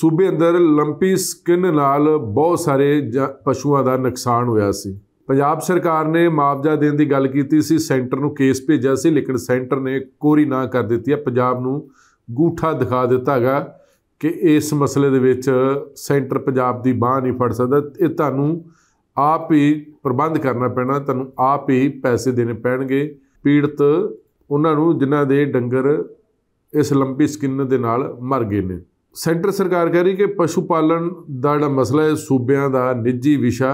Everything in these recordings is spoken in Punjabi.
ਸੂਬੇ ਅੰਦਰ ਲੰਪੀ ਸਕਿਨ ਨਾਲ ਬਹੁਤ ਸਾਰੇ ਪਸ਼ੂਆਂ ਦਾ ਨੁਕਸਾਨ ਹੋਇਆ ਸੀ ਪੰਜਾਬ ਸਰਕਾਰ ਨੇ ਮੁਆਵਜ਼ਾ ਦੇਣ ਦੀ ਗੱਲ ਕੀਤੀ ਸੀ ਸੈਂਟਰ ਨੂੰ ਕੇਸ ਭੇਜਿਆ ਸੀ ਲੇਕਿਨ ਸੈਂਟਰ ਨੇ ਕੋਰੀ ਨਾ ਕਰ ਦਿੱਤੀ ਹੈ ਪੰਜਾਬ ਨੂੰ ਗੂਠਾ ਦਿਖਾ ਦਿੱਤਾ ਹੈਗਾ ਕਿ ਇਸ ਮਸਲੇ ਦੇ ਵਿੱਚ ਸੈਂਟਰ ਪੰਜਾਬ ਦੀ ਬਾਹ ਨਹੀਂ ਫੜ ਸਕਦਾ ਇਹ ਤੁਹਾਨੂੰ ਆਪ ਹੀ ਪ੍ਰਬੰਧ ਕਰਨਾ ਪੈਣਾ ਤੁਹਾਨੂੰ ਆਪ ਹੀ ਪੈਸੇ ਦੇਣੇ ਪੈਣਗੇ ਪੀੜਤ ਉਹਨਾਂ ਨੂੰ ਜਿਨ੍ਹਾਂ ਦੇ ਡੰਗਰ ਇਸ ਲੰਬੀ ਸਕਿਨ ਦੇ ਨਾਲ ਮਰ ਗਏ ਨੇ ਸੈਂਟਰ ਸਰਕਾਰ ਕਹਿ ਰਹੀ ਕਿ ਪਸ਼ੂ ਪਾਲਣ ਦਾ ਜਿਹੜਾ ਮਸਲਾ ਹੈ ਸੂਬਿਆਂ ਦਾ ਨਿੱਜੀ ਵਿਸ਼ਾ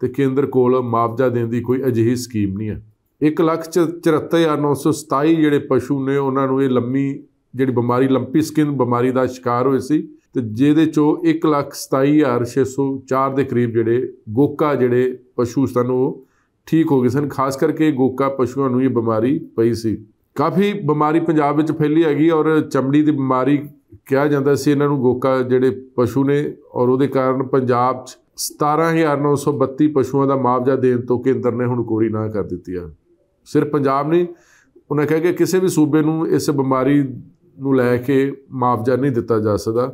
ਤੇ ਕੇਂਦਰ ਕੋਲ ਮਾਫਜ਼ਾ ਦੇਣ ਦੀ ਕੋਈ ਅਜਿਹੀ ਸਕੀਮ ਨਹੀਂ ਹੈ 174927 ਜਿਹੜੇ ਪਸ਼ੂ ਨੇ ਉਹਨਾਂ ਨੂੰ ਇਹ ਲੰਮੀ ਜਿਹੜੀ ਬਿਮਾਰੀ ਲੰਪੀ ਸਕਿਨ ਬਿਮਾਰੀ ਦਾ ਸ਼ਿਕਾਰ ਹੋਏ ਸੀ ਤੇ ਜਿਹਦੇ ਚੋਂ 127604 ਦੇ ਕਰੀਬ ਜਿਹੜੇ ਗੋਕਾ ਜਿਹੜੇ ਪਸ਼ੂ ਸਨ ਉਹ ਠੀਕ ਹੋ ਗਏ ਸਨ ਖਾਸ ਕਰਕੇ ਗੋਕਾ ਪਸ਼ੂਆਂ ਨੂੰ ਇਹ ਬਿਮਾਰੀ ਪਈ ਸੀ ਕਾਫੀ ਬਿਮਾਰੀ ਪੰਜਾਬ ਵਿੱਚ ਫੈਲੀ ਹੈਗੀ ਔਰ ਚਮੜੀ ਦੀ ਬਿਮਾਰੀ ਕਿਹਾ ਜਾਂਦਾ ਸੀ ਇਹਨਾਂ ਨੂੰ ਗੋਕਾ ਜਿਹੜੇ ਪਸ਼ੂ ਨੇ ਔਰ ਉਹਦੇ ਕਾਰਨ ਪੰਜਾਬ 'ਚ 17932 ਪਸ਼ੂਆਂ ਦਾ ਮਾਫਜਾ ਦੇਣ ਤੋਂ ਕੇਂਦਰ ਨੇ ਹੁਣ ਕੋਰੀ ਨਾ ਕਰ ਦਿੱਤੀ ਆ ਸਿਰਫ ਪੰਜਾਬ ਨਹੀਂ ਉਹਨਾਂ ਕਹਿ ਕਿ ਕਿਸੇ ਵੀ ਸੂਬੇ ਨੂੰ ਇਸ ਬਿਮਾਰੀ ਨੂੰ ਲੈ ਕੇ ਮਾਫਜਾ ਨਹੀਂ ਦਿੱਤਾ ਜਾ ਸਕਦਾ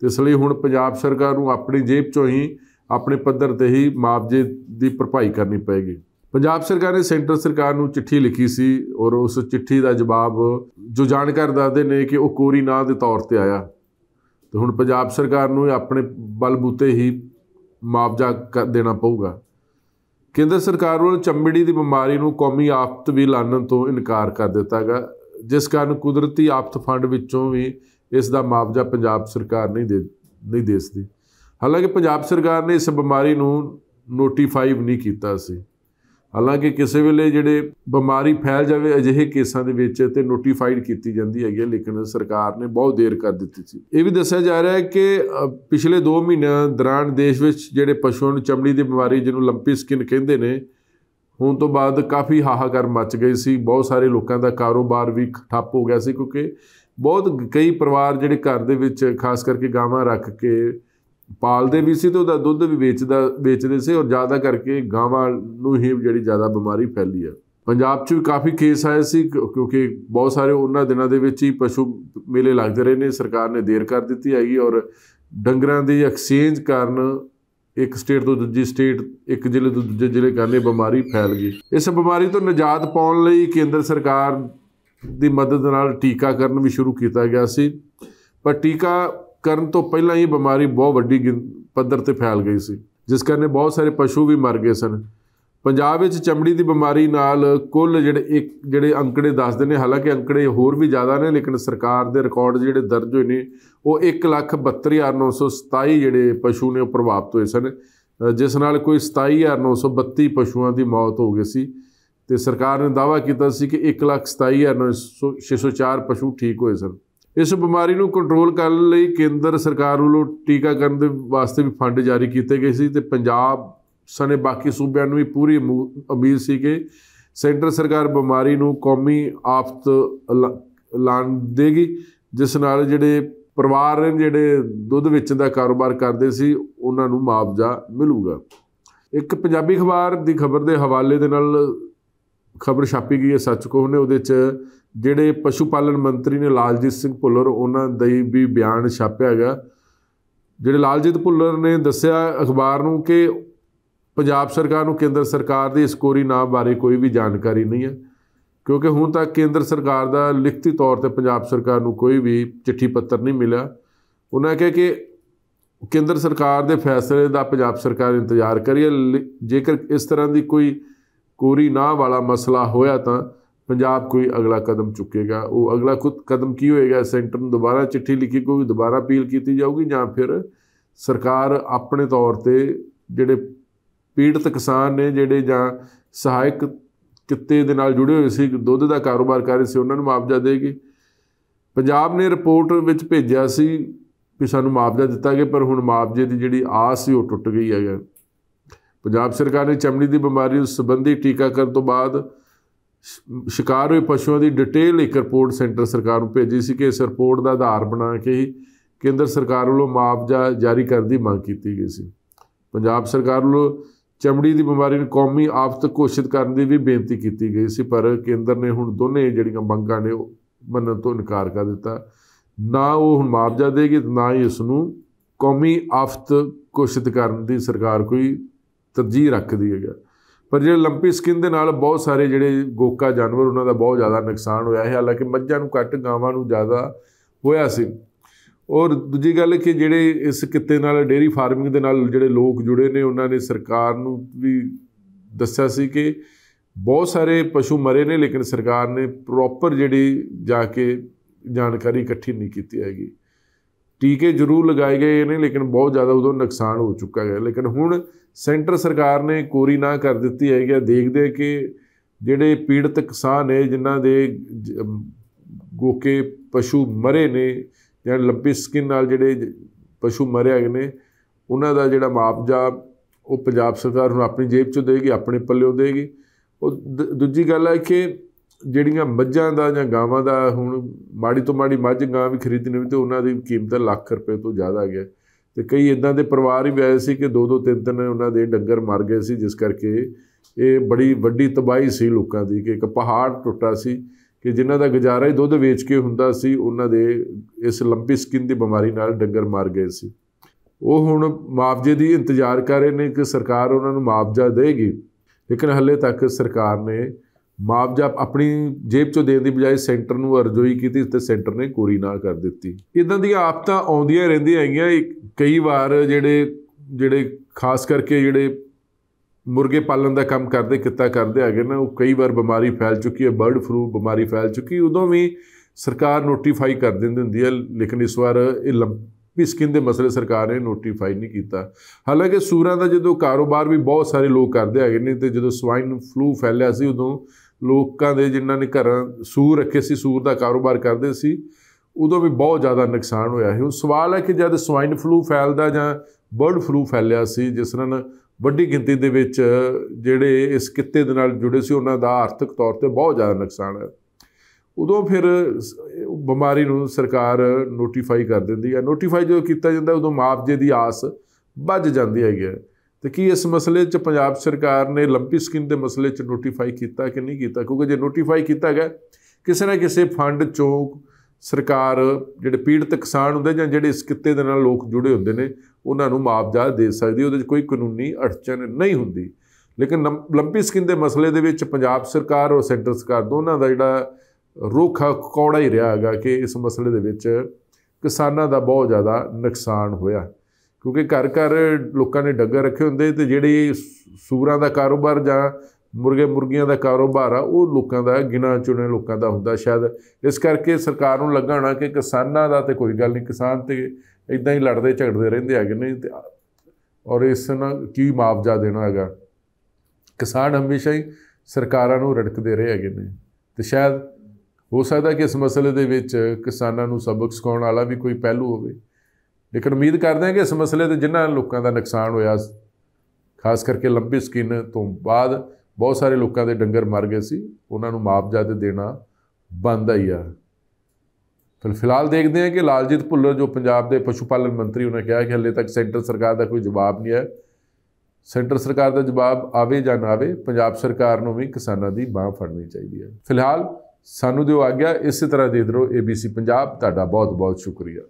ਤੇ ਇਸ ਲਈ ਹੁਣ ਪੰਜਾਬ ਸਰਕਾਰ ਨੂੰ ਆਪਣੀ ਜੇਬ ਚੋਂ ਹੀ ਆਪਣੇ ਪੱਧਰ ਤੇ ਹੀ ਮਾਫਜੇ ਦੀ ਭਰਪਾਈ ਕਰਨੀ ਪਏਗੀ ਪੰਜਾਬ ਸਰਕਾਰ ਨੇ ਸੈਂਟਰ ਸਰਕਾਰ ਨੂੰ ਚਿੱਠੀ ਲਿਖੀ ਸੀ ਔਰ ਉਸ ਚਿੱਠੀ ਦਾ ਜਵਾਬ ਜੋ ਜਾਣਕਾਰ ਦੱਸਦੇ ਨੇ ਕਿ ਉਹ ਕੋਰੀ ਨਾਂ ਦੇ ਤੌਰ ਤੇ ਆਇਆ ਤੇ ਹੁਣ ਪੰਜਾਬ ਸਰਕਾਰ ਨੂੰ ਆਪਣੇ ਬਲਬੂਤੇ ਹੀ ਮੁਆਵਜ਼ਾ ਦੇਣਾ ਪਊਗਾ ਕੇਂਦਰ ਸਰਕਾਰ ਵੱਲੋਂ ਚੰਬੜੀ ਦੀ ਬਿਮਾਰੀ ਨੂੰ ਕੌਮੀ ਆਫਤ ਵੀ ਲਾਣਨ ਤੋਂ ਇਨਕਾਰ ਕਰ ਦਿੱਤਾਗਾ ਜਿਸ ਕਾਰਨ ਕੁਦਰਤੀ ਆਫਤ ਫੰਡ ਵਿੱਚੋਂ ਵੀ ਇਸ ਦਾ ਮੁਆਵਜ਼ਾ ਪੰਜਾਬ ਸਰਕਾਰ ਨਹੀਂ ਦੇ ਨਹੀਂ ਦੇ ਸਕਦੀ ਹਾਲਾਂਕਿ ਪੰਜਾਬ ਸਰਕਾਰ ਨੇ ਇਸ ਬਿਮਾਰੀ ਨੂੰ ਨੋਟੀਫਾਈ ਨਹੀਂ ਕੀਤਾ ਸੀ ਹਾਲਾਂਕਿ ਕਿਸੇ ਵੇਲੇ ਜਿਹੜੇ ਬਿਮਾਰੀ ਫੈਲ ਜਾਵੇ ਅਜਿਹੇ ਕੇਸਾਂ ਦੇ ਵਿੱਚ ਤੇ ਨੋਟੀਫਾਈਡ ਕੀਤੀ ਜਾਂਦੀ ਹੈਗੀ ਲੇਕਿਨ ਸਰਕਾਰ ਨੇ ਬਹੁਤ ਦੇਰ ਕਰ ਦਿੱਤੀ ਸੀ ਇਹ ਵੀ ਦੱਸਿਆ ਜਾ ਰਿਹਾ ਹੈ ਕਿ ਪਿਛਲੇ 2 ਮਹੀਨਿਆਂ ਦੌਰਾਨ ਦੇਸ਼ ਵਿੱਚ ਜਿਹੜੇ ਪਸ਼ੂਆਂ ਨੂੰ ਚਮੜੀ ਦੀ ਬਿਮਾਰੀ ਜਿਹਨੂੰ ਲੰਪੀ ਸਕਿਨ ਕਹਿੰਦੇ ਨੇ ਹੁਣ ਤੋਂ ਬਾਅਦ ਕਾਫੀ ਹਾਹਾਕਾਰ ਮਚ ਗਈ ਸੀ ਬਹੁਤ ਸਾਰੇ ਲੋਕਾਂ ਦਾ ਕਾਰੋਬਾਰ ਵੀ ਠੱਪ ਹੋ ਗਿਆ ਸੀ ਕਿਉਂਕਿ ਬਹੁਤ ਕਈ ਪਰਿਵਾਰ ਜਿਹੜੇ ਘਰ ਦੇ ਵਿੱਚ ਖਾਸ ਕਰਕੇ ਗਾਵਾਂ ਰੱਖ ਕੇ ਪਾਲਦੇ ਵੀ ਸੀ ਤੇ ਉਹਦਾ ਦੁੱਧ ਵੀ ਵੇਚਦਾ ਵੇਚਦੇ ਸੀ ਔਰ ਜ਼ਿਆਦਾ ਕਰਕੇ ਗਾਵਾਂ ਨੂੰ ਹੀ ਜਿਹੜੀ ਜ਼ਿਆਦਾ ਬਿਮਾਰੀ ਫੈਲੀ ਆ ਪੰਜਾਬ 'ਚ ਵੀ ਕਾਫੀ ਕੇਸ ਆਏ ਸੀ ਕਿਉਂਕਿ ਬਹੁਤ ਸਾਰੇ ਉਹਨਾਂ ਦਿਨਾਂ ਦੇ ਵਿੱਚ ਹੀ ਪਸ਼ੂ ਮੇਲੇ ਲੱਗਦੇ ਰਹੇ ਨੇ ਸਰਕਾਰ ਨੇ ਦੇਰ ਕਰ ਦਿੱਤੀ ਹੈਗੀ ਔਰ ਡੰਗਰਾਂ ਦੀ ਐਕਸਚੇਂਜ ਕਰਨ ਇੱਕ ਸਟੇਟ ਤੋਂ ਦੂਜੀ ਸਟੇਟ ਇੱਕ ਜ਼ਿਲ੍ਹੇ ਤੋਂ ਦੂਜੇ ਜ਼ਿਲ੍ਹੇ ਕਰਨੇ ਬਿਮਾਰੀ ਫੈਲ ਗਈ ਇਸ ਬਿਮਾਰੀ ਤੋਂ ਨਜਾਤ ਪਾਉਣ ਲਈ ਕੇਂਦਰ ਸਰਕਾਰ ਦੀ ਮਦਦ ਨਾਲ ਟੀਕਾਕਰਨ ਵੀ ਸ਼ੁਰੂ ਕੀਤਾ ਗਿਆ ਸੀ ਪਰ ਟੀਕਾ ਕਰਨ ਤੋਂ ਪਹਿਲਾਂ ਇਹ ਬਿਮਾਰੀ ਬਹੁਤ ਵੱਡੀ ਪੱਧਰ ਤੇ ਫੈਲ ਗਈ ਸੀ ਜਿਸ ਕਾਰਨ ਬਹੁਤ ਸਾਰੇ ਪਸ਼ੂ ਵੀ ਮਰ ਗਏ ਸਨ ਪੰਜਾਬ ਵਿੱਚ ਚਮੜੀ ਦੀ ਬਿਮਾਰੀ ਨਾਲ ਕੁੱਲ ਜਿਹੜੇ ਇੱਕ ਜਿਹੜੇ ਅੰਕੜੇ ਦੱਸਦੇ ਨੇ ਹਾਲਾਂਕਿ ਅੰਕੜੇ ਹੋਰ ਵੀ ਜ਼ਿਆਦਾ ਨੇ ਲੇਕਿਨ ਸਰਕਾਰ ਦੇ ਰਿਕਾਰਡ ਜਿਹੜੇ ਦਰਜ ਹੋਏ ਨੇ ਉਹ 172927 ਜਿਹੜੇ ਪਸ਼ੂ ਨੇ ਪ੍ਰਭਾਵਿਤ ਹੋਏ ਸਨ ਜਿਸ ਨਾਲ ਕੋਈ 27932 ਪਸ਼ੂਆਂ ਦੀ ਮੌਤ ਹੋ ਗਈ ਸੀ ਤੇ ਸਰਕਾਰ ਨੇ ਦਾਵਾ ਕੀਤਾ ਸੀ ਕਿ 127604 ਪਸ਼ੂ ਠੀਕ ਹੋਏ ਸਨ ਇਸ ਬਿਮਾਰੀ ਨੂੰ ਕੰਟਰੋਲ ਕਰਨ ਲਈ ਕੇਂਦਰ ਸਰਕਾਰ ਵੱਲੋਂ ਟੀਕਾਕਰਨ ਦੇ ਵਾਸਤੇ ਵੀ ਫੰਡ ਜਾਰੀ ਕੀਤੇ ਗਏ ਸੀ ਤੇ ਪੰਜਾਬ ਸਣੇ ਬਾਕੀ ਸੂਬਿਆਂ ਨੂੰ ਵੀ ਪੂਰੀ ਉਮੀਦ ਸੀ ਕਿ ਸੈਂਟਰ ਸਰਕਾਰ ਬਿਮਾਰੀ ਨੂੰ ਕੌਮੀ ਆਫਤ ਐਲਾਨ ਦੇਗੀ ਜਿਸ ਨਾਲ ਜਿਹੜੇ ਪਰਿਵਾਰ ਨੇ ਜਿਹੜੇ ਦੁੱਧ ਵੇਚਣ ਦਾ ਕਾਰੋਬਾਰ ਕਰਦੇ ਸੀ ਉਹਨਾਂ ਨੂੰ ਮੁਆਵਜ਼ਾ ਮਿਲੂਗਾ ਇੱਕ ਪੰਜਾਬੀ ਅਖਬਾਰ ਦੀ ਖਬਰ ਦੇ ਹਵਾਲੇ ਦੇ ਨਾਲ ਖਬਰ ਛਾਪੀ ਗਈ ਹੈ ਸੱਚ ਕੋ ਨੇ ਉਹਦੇ 'ਚ ਜਿਹੜੇ ਪਸ਼ੂ ਪਾਲਣ ਮੰਤਰੀ ਨੇ ਲਾਲਜੀਤ ਸਿੰਘ ਭੁੱਲਰ ਉਹਨਾਂ ਦਾ ਵੀ ਬਿਆਨ ਛਾਪਿਆ ਗਿਆ ਜਿਹੜੇ ਲਾਲਜੀਤ ਭੁੱਲਰ ਨੇ ਦੱਸਿਆ ਅਖਬਾਰ ਨੂੰ ਕਿ ਪੰਜਾਬ ਸਰਕਾਰ ਨੂੰ ਕੇਂਦਰ ਸਰਕਾਰ ਦੀ ਇਸ ਕੋਰੀ ਨਾਮ ਬਾਰੇ ਕੋਈ ਵੀ ਜਾਣਕਾਰੀ ਨਹੀਂ ਹੈ ਕਿਉਂਕਿ ਹੁਣ ਤੱਕ ਕੇਂਦਰ ਸਰਕਾਰ ਦਾ ਲਿਖਤੀ ਤੌਰ ਤੇ ਪੰਜਾਬ ਸਰਕਾਰ ਨੂੰ ਕੋਈ ਵੀ ਚਿੱਠੀ ਪੱਤਰ ਨਹੀਂ ਮਿਲਿਆ ਉਹਨਾਂ ਕਹੇ ਕਿ ਕੇਂਦਰ ਸਰਕਾਰ ਦੇ ਫੈਸਲੇ ਦਾ ਪੰਜਾਬ ਸਰਕਾਰ ਇੰਤਜ਼ਾਰ ਕਰੀਏ ਜੇਕਰ ਇਸ ਤਰ੍ਹਾਂ ਦੀ ਕੋਈ ਕੋਰੀ ਨਾ ਵਾਲਾ ਮਸਲਾ ਹੋਇਆ ਤਾਂ ਪੰਜਾਬ ਕੋਈ ਅਗਲਾ ਕਦਮ ਚੁੱਕੇਗਾ ਉਹ ਅਗਲਾ ਖੁਦ ਕਦਮ ਕੀ ਹੋਏਗਾ ਸੈਂਟਰ ਨੂੰ ਦੁਬਾਰਾ ਚਿੱਠੀ ਲਿਖੀ ਕੋਈ ਦੁਬਾਰਾ ਅਪੀਲ ਕੀਤੀ ਜਾਊਗੀ ਜਾਂ ਫਿਰ ਸਰਕਾਰ ਆਪਣੇ ਤੌਰ ਤੇ ਜਿਹੜੇ ਪੀੜਤ ਕਿਸਾਨ ਨੇ ਜਿਹੜੇ ਜਾਂ ਸਹਾਇਕ ਕਿੱਤੇ ਦੇ ਨਾਲ ਜੁੜੇ ਹੋਏ ਸੀ ਦੁੱਧ ਦਾ ਕਾਰੋਬਾਰ ਕਰ ਰਹੇ ਸੀ ਉਹਨਾਂ ਨੂੰ ਮੁਆਵਜ਼ਾ ਦੇਗੀ ਪੰਜਾਬ ਨੇ ਰਿਪੋਰਟ ਵਿੱਚ ਭੇਜਿਆ ਸੀ ਕਿ ਸਾਨੂੰ ਮੁਆਵਜ਼ਾ ਦਿੱਤਾ ਗਿਆ ਪਰ ਹੁਣ ਮੁਆਵਜ਼ੇ ਦੀ ਜਿਹੜੀ ਆਸ ਸੀ ਉਹ ਟੁੱਟ ਗਈ ਹੈ ਪੰਜਾਬ ਸਰਕਾਰ ਨੇ ਚਮੜੀ ਦੀ ਬਿਮਾਰੀ ਉਸ ਸੰਬੰਧੀ ਟੀਕਾਕਰਨ ਤੋਂ ਬਾਅਦ ਸ਼ਿਕਾਰ ਹੋਏ ਪਸ਼ੂਆਂ ਦੀ ਡਿਟੇਲ ਇੱਕ ਰਿਪੋਰਟ ਸੈਂਟਰ ਸਰਕਾਰ ਨੂੰ ਭੇਜੀ ਸੀ ਕਿ ਇਸ ਰਿਪੋਰਟ ਦਾ ਆਧਾਰ ਬਣਾ ਕੇ ਹੀ ਕੇਂਦਰ ਸਰਕਾਰ ਵੱਲੋਂ ਮੁਆਵਜ਼ਾ ਜਾਰੀ ਕਰਨ ਦੀ ਮੰਗ ਕੀਤੀ ਗਈ ਸੀ ਪੰਜਾਬ ਸਰਕਾਰ ਵੱਲੋਂ ਚਮੜੀ ਦੀ ਬਿਮਾਰੀ ਨੂੰ ਕੌਮੀ ਆਫਤ ਘੋਸ਼ਿਤ ਕਰਨ ਦੀ ਵੀ ਬੇਨਤੀ ਕੀਤੀ ਗਈ ਸੀ ਪਰ ਕੇਂਦਰ ਨੇ ਹੁਣ ਦੋਨੇ ਜਿਹੜੀਆਂ ਮੰਗਾਂ ਨੇ ਉਹ ਮੰਨਣ ਤੋਂ ਇਨਕਾਰ ਕਰ ਦਿੱਤਾ ਨਾ ਉਹ ਹੁਣ ਮੁਆਵਜ਼ਾ ਦੇਗੀ ਨਾ ਹੀ ਇਸ ਨੂੰ ਕੌਮੀ ਆਫਤ ਘੋਸ਼ਿਤ ਕਰਨ ਦੀ ਸਰਕਾਰ ਕੋਈ ਤਰਜੀਹ ਰੱਖਦੀ ਹੈਗਾ ਪਰ ਜਿਹੜੇ ਲੰਪੀ ਸਕਿਨ ਦੇ ਨਾਲ ਬਹੁਤ ਸਾਰੇ ਜਿਹੜੇ ਗੋਕਾ ਜਾਨਵਰ ਉਹਨਾਂ ਦਾ ਬਹੁਤ ਜ਼ਿਆਦਾ ਨੁਕਸਾਨ ਹੋਇਆ ਹੈ ਹਾਲਾਂਕਿ ਮੱਝਾਂ ਨੂੰ ਕੱਟ ਗਾਵਾਂ ਨੂੰ ਜ਼ਿਆਦਾ ਹੋਇਆ ਸੀ ਔਰ ਦੂਜੀ ਗੱਲ ਕਿ ਜਿਹੜੇ ਇਸ ਕਿੱਤੇ ਨਾਲ ਡੇਰੀ ਫਾਰਮਿੰਗ ਦੇ ਨਾਲ ਜਿਹੜੇ ਲੋਕ ਜੁੜੇ ਨੇ ਉਹਨਾਂ ਨੇ ਸਰਕਾਰ ਨੂੰ ਵੀ ਦੱਸਿਆ ਸੀ ਕਿ ਬਹੁਤ ਸਾਰੇ ਪਸ਼ੂ ਮਰੇ ਨੇ ਲੇਕਿਨ ਸਰਕਾਰ ਨੇ ਪ੍ਰੋਪਰ ਜਿਹੜੀ ਜਾ ਕੇ ਜਾਣਕਾਰੀ ਇਕੱਠੀ ਨਹੀਂ ਕੀਤੀ ਹੈਗੀ ਟੀਕੇ ਜ਼ਰੂਰ ਲਗਾਏ ਗਏ ਨੇ ਲੇਕਿਨ ਬਹੁਤ ਜ਼ਿਆਦਾ ਉਦੋਂ ਨੁਕਸਾਨ ਹੋ ਚੁੱਕਾ ਹੈ ਲੇਕਿਨ ਹੁਣ ਸੈਂਟਰ ਸਰਕਾਰ ਨੇ ਕੋਰੀ ਨਾ ਕਰ ਦਿੱਤੀ ਹੈ ਕਿ ਦੇਖਦੇ ਕਿ ਜਿਹੜੇ ਪੀੜਤ ਕਿਸਾਨ ਨੇ ਜਿਨ੍ਹਾਂ ਦੇ ਗੋਕੇ ਪਸ਼ੂ ਮਰੇ ਨੇ ਜਾਂ ਲੰਬੀ ਸਕਿਨ ਨਾਲ ਜਿਹੜੇ ਪਸ਼ੂ ਮਰੇ ਗਏ ਨੇ ਉਹਨਾਂ ਦਾ ਜਿਹੜਾ ਮਾਪਜਾ ਉਹ ਪੰਜਾਬ ਸਰਕਾਰ ਹੁਣ ਆਪਣੀ ਜੇਬ ਚੋਂ ਦੇਗੀ ਆਪਣੇ ਪੱਲਿਓਂ ਦੇਗੀ ਉਹ ਦੂਜੀ ਗੱਲ ਹੈ ਕਿ ਜਿਹੜੀਆਂ ਮੱਝਾਂ ਦਾ ਜਾਂ ਗਾਵਾਂ ਦਾ ਹੁਣ ਮਾੜੀ ਤੋਂ ਮਾੜੀ ਮੱਝ ਗਾਂ ਵੀ ਖਰੀਦਣੀ ਵੀ ਤੇ ਉਹਨਾਂ ਦੀ ਕੀਮਤ ਲੱਖ ਰੁਪਏ ਤੋਂ ਜ਼ਿਆਦਾ ਆ ਗਿਆ ਤੇ ਕਈ ਇਦਾਂ ਦੇ ਪਰਿਵਾਰ ਹੀ ਵਿਆਹੇ ਸੀ ਕਿ ਦੋ ਦੋ ਤਿੰਨ ਤਿੰਨ ਉਹਨਾਂ ਦੇ ਡੰਗਰ ਮਰ ਗਏ ਸੀ ਜਿਸ ਕਰਕੇ ਇਹ ਬੜੀ ਵੱਡੀ ਤਬਾਹੀ ਸੀ ਲੋਕਾਂ ਦੀ ਕਿ ਇੱਕ ਪਹਾੜ ਟੁੱਟਾ ਸੀ ਕਿ ਜਿਨ੍ਹਾਂ ਦਾ ਗੁਜ਼ਾਰਾ ਹੀ ਦੁੱਧ ਵੇਚ ਕੇ ਹੁੰਦਾ ਸੀ ਉਹਨਾਂ ਦੇ ਇਸ ਲੰਬੀ ਸਕਿਨ ਦੀ ਬਿਮਾਰੀ ਨਾਲ ਡੰਗਰ ਮਰ ਗਏ ਸੀ ਉਹ ਹੁਣ ਮਾਫਜੇ ਦੀ ਇੰਤਜ਼ਾਰ ਕਰ ਰਹੇ ਨੇ ਕਿ ਸਰਕਾਰ ਉਹਨਾਂ ਨੂੰ ਮਾਫਜਾ ਦੇਗੀ ਲੇਕਿਨ ਹੱਲੇ ਤੱਕ ਸਰਕਾਰ ਨੇ ਮੁਆਵਜ਼ਾ ਆਪਣੀ ਜੇਬ ਚੋਂ ਦੇਣ ਦੀ ਬਜਾਏ ਸੈਂਟਰ ਨੂੰ ਅਰਜ਼ੋਈ ਕੀਤੀ ਤੇ ਸੈਂਟਰ ਨੇ ਕੋਰੀ ਨਾ ਕਰ ਦਿੱਤੀ ਇਦਾਂ ਦੀਆਂ ਆਫਤਾਂ ਆਉਂਦੀਆਂ ਰਹਿੰਦੀਆਂ ਹੈਗੀਆਂ ਕਈ ਵਾਰ ਜਿਹੜੇ ਜਿਹੜੇ ਖਾਸ ਕਰਕੇ ਜਿਹੜੇ ਮੁਰਗੇ ਪਾਲਣ ਦਾ ਕੰਮ ਕਰਦੇ ਕਿੱਤਾ ਕਰਦੇ ਹੈਗੇ ਨਾ ਉਹ ਕਈ ਵਾਰ ਬਿਮਾਰੀ ਫੈਲ ਚੁੱਕੀ ਹੈ ਬਰਡ ਫਲੂ ਬਿਮਾਰੀ ਫੈਲ ਚੁੱਕੀ ਉਦੋਂ ਵੀ ਸਰਕਾਰ ਨੋਟੀਫਾਈ ਕਰ ਦਿੰਦੀ ਹੁੰਦੀ ਹੈ ਲੇਕਿਨ ਇਸ ਵਾਰ ਇਹ ਵੀ ਸਕਿਨ ਦੇ ਮਸਲੇ ਸਰਕਾਰ ਨੇ ਨੋਟੀਫਾਈ ਨਹੀਂ ਕੀਤਾ ਹਾਲਾਂਕਿ ਸੂਰਾਂ ਦਾ ਜਦੋਂ ਕਾਰੋਬਾਰ ਵੀ ਬਹੁਤ ਸਾਰੇ ਲੋਕ ਕਰਦੇ ਹੈਗੇ ਨੇ ਤੇ ਜਦੋਂ ਸਵਾਈਨ ਫਲੂ ਫੈਲਿਆ ਸੀ ਉਦੋਂ ਲੋਕਾਂ ਦੇ ਜਿਨ੍ਹਾਂ ਨੇ ਘਰਾਂ ਸੂਰ ਰੱਖੇ ਸੀ ਸੂਰ ਦਾ ਕਾਰੋਬਾਰ ਕਰਦੇ ਸੀ ਉਦੋਂ ਵੀ ਬਹੁਤ ਜ਼ਿਆਦਾ ਨੁਕਸਾਨ ਹੋਇਆ ਹੈ ਉਹ ਸਵਾਲ ਹੈ ਕਿ ਜਦ ਸਵਾਈਨ ਫਲੂ ਫੈਲਦਾ ਜਾਂ ਬਰਡ ਫਲੂ ਫੈਲਿਆ ਸੀ ਜਿਸ ਨਾਲ ਵੱਡੀ ਗਿਣਤੀ ਦੇ ਵਿੱਚ ਜਿਹੜੇ ਇਸ ਕਿੱਤੇ ਦੇ ਨਾਲ ਜੁੜੇ ਸੀ ਉਹਨਾਂ ਦਾ ਆਰਥਿਕ ਤੌਰ ਤੇ ਬਹੁਤ ਜ਼ਿਆਦਾ ਨੁਕਸਾਨ ਹੈ ਉਦੋਂ ਫਿਰ ਬਿਮਾਰੀ ਨੂੰ ਸਰਕਾਰ ਨੋਟੀਫਾਈ ਕਰ ਦਿੰਦੀ ਹੈ ਨੋਟੀਫਾਈ ਜਦੋਂ ਕੀਤਾ ਜਾਂਦਾ ਉਦੋਂ ਮਾਪਜੇ ਦੀ ਆਸ ਵੱਜ ਜਾਂਦੀ ਹੈਗੀ ਹੈ ਤੇ ਕੀ ਇਸ ਮਸਲੇ 'ਚ ਪੰਜਾਬ ਸਰਕਾਰ ਨੇ ਲੰਪੀ ਸਕੀਮ ਦੇ ਮਸਲੇ 'ਚ ਨੋਟੀਫਾਈ ਕੀਤਾ ਕਿ ਨਹੀਂ ਕੀਤਾ ਕਿਉਂਕਿ ਜੇ ਨੋਟੀਫਾਈ ਕੀਤਾ ਗਿਆ ਕਿਸੇ ਨਾ ਕਿਸੇ ਫੰਡ ਚੋਂ ਸਰਕਾਰ ਜਿਹੜੇ ਪੀੜਤ ਕਿਸਾਨ ਹੁੰਦੇ ਜਾਂ ਜਿਹੜੇ ਇਸ ਕਿੱਤੇ ਦੇ ਨਾਲ ਲੋਕ ਜੁੜੇ ਹੁੰਦੇ ਨੇ ਉਹਨਾਂ ਨੂੰ ਮੁਆਵਜ਼ਾ ਦੇ ਸਕਦੀ ਉਹਦੇ 'ਚ ਕੋਈ ਕਾਨੂੰਨੀ ਅੜਚਨ ਨਹੀਂ ਹੁੰਦੀ ਲੇਕਿਨ ਲੰਪੀ ਸਕੀਮ ਦੇ ਮਸਲੇ ਦੇ ਵਿੱਚ ਪੰਜਾਬ ਸਰਕਾਰ ਔਰ ਸੈਂਟਰ ਸਰਕਾਰ ਦੋਨਾਂ ਦਾ ਜਿਹੜਾ ਰੁਖ ਕੌੜਾ ਹੀ ਰਿਹਾ ਹੈਗਾ ਕਿ ਇਸ ਮਸਲੇ ਦੇ ਵਿੱਚ ਕਿਸਾਨਾਂ ਦਾ ਬਹੁਤ ਜ਼ਿਆਦਾ ਨੁਕਸਾਨ ਹੋਇਆ ਕਿਉਂਕਿ ਘਰ ਘਰ ਲੋਕਾਂ ਨੇ ਡੱਗਰ ਰੱਖੇ ਹੁੰਦੇ ਤੇ ਜਿਹੜੇ ਸੂਰਾਂ ਦਾ ਕਾਰੋਬਾਰ ਜਾਂ ਮੁਰਗੇ ਮੁਰਗੀਆਂ ਦਾ ਕਾਰੋਬਾਰ ਆ ਉਹ ਲੋਕਾਂ ਦਾ ਗਿਣਾ ਚੁਣੇ ਲੋਕਾਂ ਦਾ ਹੁੰਦਾ ਸ਼ਾਇਦ ਇਸ ਕਰਕੇ ਸਰਕਾਰ ਨੂੰ ਲੱਗਣਾ ਕਿ ਕਿਸਾਨਾਂ ਦਾ ਤੇ ਕੋਈ ਗੱਲ ਨਹੀਂ ਕਿਸਾਨ ਤੇ ਇਦਾਂ ਹੀ ਲੜਦੇ ਝਗੜਦੇ ਰਹਿੰਦੇ ਕਿ ਨਹੀਂ ਤੇ ਔਰ ਇਸ ਨਾਲ ਕੀ ਮੁਆਵਜ਼ਾ ਦੇਣਾ ਹੈਗਾ ਕਿਸਾਨ ਹਮੇਸ਼ਾ ਹੀ ਸਰਕਾਰਾਂ ਨੂੰ ਰੜਕਦੇ ਰਹੇ ਹੈਗੇ ਨੇ ਤੇ ਸ਼ਾਇਦ ਹੋ ਸਕਦਾ ਕਿ ਇਸ ਮਸਲੇ ਦੇ ਵਿੱਚ ਕਿਸਾਨਾਂ ਨੂੰ ਸਬਕ ਸਿਖਾਉਣ ਵਾਲਾ ਵੀ ਕੋਈ ਪਹਿਲੂ ਹੋਵੇ ਲੇਕਿਨ ਉਮੀਦ ਕਰਦੇ ਹਾਂ ਕਿ ਇਸ ਮਸਲੇ ਤੇ ਜਿਨ੍ਹਾਂ ਲੋਕਾਂ ਦਾ ਨੁਕਸਾਨ ਹੋਇਆ ਖਾਸ ਕਰਕੇ ਲੰਬੀ ਸਕਿਨ ਤੋਂ ਬਾਅਦ ਬਹੁਤ ਸਾਰੇ ਲੋਕਾਂ ਦੇ ਡੰਗਰ ਮਰ ਗਏ ਸੀ ਉਹਨਾਂ ਨੂੰ ਮੁਆਵਜ਼ਾ ਤੇ ਦੇਣਾ ਬੰਦ ਹੀ ਆ ਫਿਰ ਫਿਲਹਾਲ ਦੇਖਦੇ ਹਾਂ ਕਿ ਲਾਲਜੀਤ ਭੁੱਲਰ ਜੋ ਪੰਜਾਬ ਦੇ ਪਸ਼ੂ ਪਾਲਣ ਮੰਤਰੀ ਉਹਨਾਂ ਕਿਹਾ ਕਿ ਹਲੇ ਤੱਕ ਸੈਂਟਰ ਸਰਕਾਰ ਦਾ ਕੋਈ ਜਵਾਬ ਨਹੀਂ ਹੈ ਸੈਂਟਰ ਸਰਕਾਰ ਦਾ ਜਵਾਬ ਆਵੇ ਜਾਂ ਨਾ ਆਵੇ ਪੰਜਾਬ ਸਰਕਾਰ ਨੂੰ ਵੀ ਕਿਸਾਨਾਂ ਦੀ ਬਾਹ ਫੜਨੀ ਚਾਹੀਦੀ ਹੈ ਫਿਲਹਾਲ ਸਾਨੂੰ ਦਿਓ ਆਗਿਆ ਇਸੇ ਤਰ੍ਹਾਂ ਦੇ ਦਿਓ ABC ਪੰਜਾਬ ਤੁਹਾਡਾ ਬਹੁਤ ਬਹੁਤ ਸ਼ੁਕਰੀਆ